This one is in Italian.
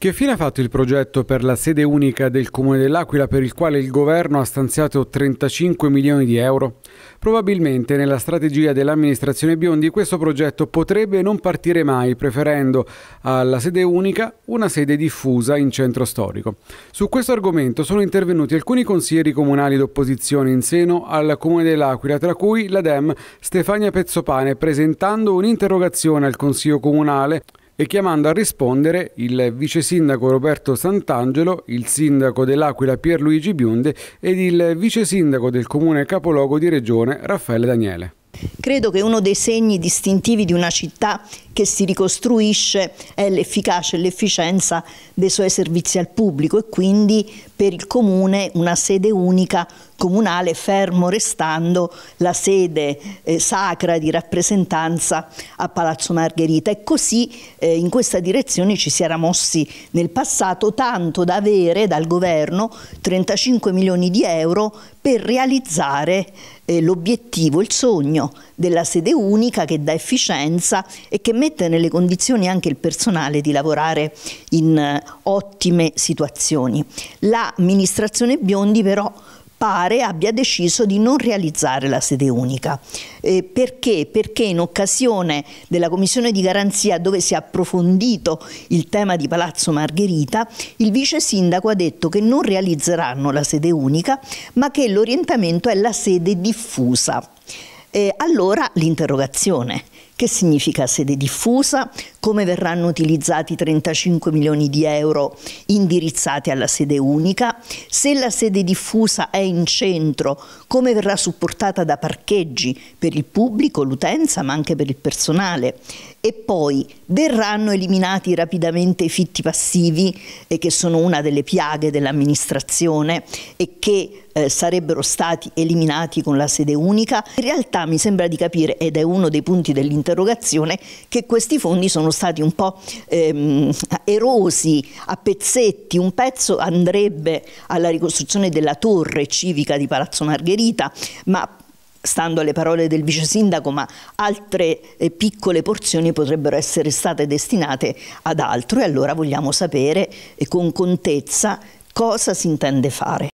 Che fine ha fatto il progetto per la sede unica del Comune dell'Aquila per il quale il governo ha stanziato 35 milioni di euro? Probabilmente nella strategia dell'amministrazione Biondi questo progetto potrebbe non partire mai, preferendo alla sede unica una sede diffusa in centro storico. Su questo argomento sono intervenuti alcuni consiglieri comunali d'opposizione in seno al Comune dell'Aquila, tra cui la DEM Stefania Pezzopane, presentando un'interrogazione al Consiglio Comunale e chiamando a rispondere il vice sindaco Roberto Sant'Angelo, il sindaco dell'Aquila Pierluigi Biunde ed il vice sindaco del comune capoluogo di regione Raffaele Daniele. Credo che uno dei segni distintivi di una città che si ricostruisce è l'efficacia e l'efficienza dei suoi servizi al pubblico e quindi per il Comune una sede unica comunale fermo restando la sede eh, sacra di rappresentanza a Palazzo Margherita e così eh, in questa direzione ci si era mossi nel passato tanto da avere dal governo 35 milioni di euro per realizzare eh, l'obiettivo, il sogno della sede unica che dà efficienza e che mette mette nelle condizioni anche il personale di lavorare in eh, ottime situazioni. L'amministrazione Biondi però pare abbia deciso di non realizzare la sede unica. Eh, perché? Perché in occasione della commissione di garanzia dove si è approfondito il tema di Palazzo Margherita, il vice sindaco ha detto che non realizzeranno la sede unica, ma che l'orientamento è la sede diffusa. Eh, allora l'interrogazione che significa sede diffusa? Come verranno utilizzati 35 milioni di euro indirizzati alla sede unica? Se la sede diffusa è in centro, come verrà supportata da parcheggi per il pubblico, l'utenza, ma anche per il personale? E poi verranno eliminati rapidamente i fitti passivi, eh, che sono una delle piaghe dell'amministrazione e che eh, sarebbero stati eliminati con la sede unica? In realtà mi sembra di capire, ed è uno dei punti dell'intervento, interrogazione che questi fondi sono stati un po' ehm, erosi a pezzetti, un pezzo andrebbe alla ricostruzione della torre civica di Palazzo Margherita, ma stando alle parole del vice sindaco, ma altre eh, piccole porzioni potrebbero essere state destinate ad altro e allora vogliamo sapere eh, con contezza cosa si intende fare.